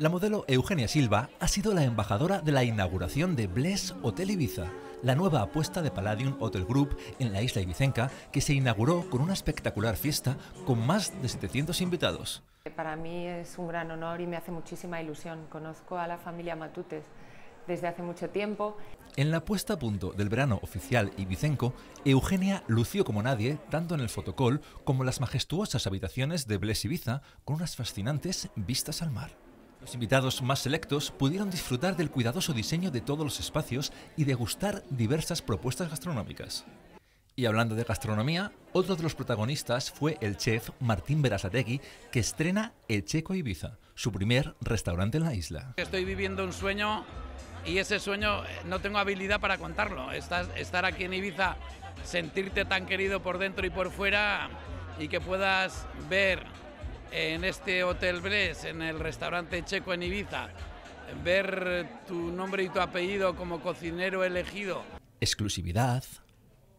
La modelo Eugenia Silva ha sido la embajadora de la inauguración de Bless Hotel Ibiza, la nueva apuesta de Palladium Hotel Group en la isla ibicenca que se inauguró con una espectacular fiesta con más de 700 invitados. Para mí es un gran honor y me hace muchísima ilusión. Conozco a la familia Matutes desde hace mucho tiempo. En la puesta a punto del verano oficial ibicenco, Eugenia lució como nadie tanto en el Fotocol como en las majestuosas habitaciones de Bless Ibiza con unas fascinantes vistas al mar. Los invitados más selectos pudieron disfrutar del cuidadoso diseño de todos los espacios y degustar diversas propuestas gastronómicas. Y hablando de gastronomía, otro de los protagonistas fue el chef Martín Berasategui, que estrena El Checo Ibiza, su primer restaurante en la isla. Estoy viviendo un sueño y ese sueño eh, no tengo habilidad para contarlo. Estar, aquí en Ibiza, sentirte tan querido por dentro y por fuera y que puedas ver en este Hotel Bres, en el restaurante checo en Ibiza, ver tu nombre y tu apellido como cocinero elegido. Exclusividad,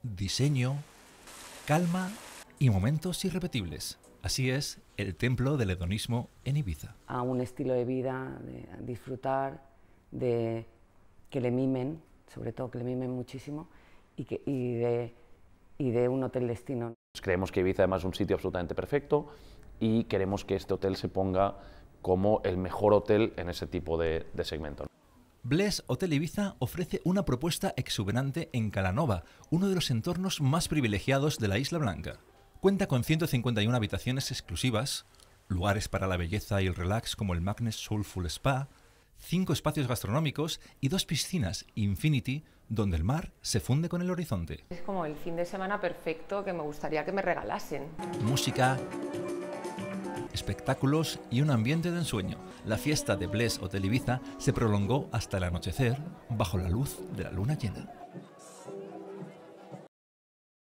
diseño, calma y momentos irrepetibles. Así es el templo del hedonismo en Ibiza. A un estilo de vida, de disfrutar, de que le mimen, sobre todo que le mimen muchísimo, y, y, de, y de un hotel destino. Creemos que Ibiza además es un sitio absolutamente perfecto, y queremos que este hotel se ponga como el mejor hotel en ese tipo de, segmento. Bless Hotel Ibiza ofrece una propuesta exuberante en Calanova, uno de los entornos más privilegiados de la Isla Blanca. Cuenta con 151 habitaciones exclusivas, lugares para la belleza y el relax como el Magnes Soulful Spa, cinco espacios gastronómicos y dos piscinas Infinity donde el mar se funde con el horizonte. Es como el fin de semana perfecto que me gustaría que me regalasen. Música, espectáculos y un ambiente de ensueño. La fiesta de Bless o Ibiza se prolongó hasta el anochecer bajo la luz de la luna llena.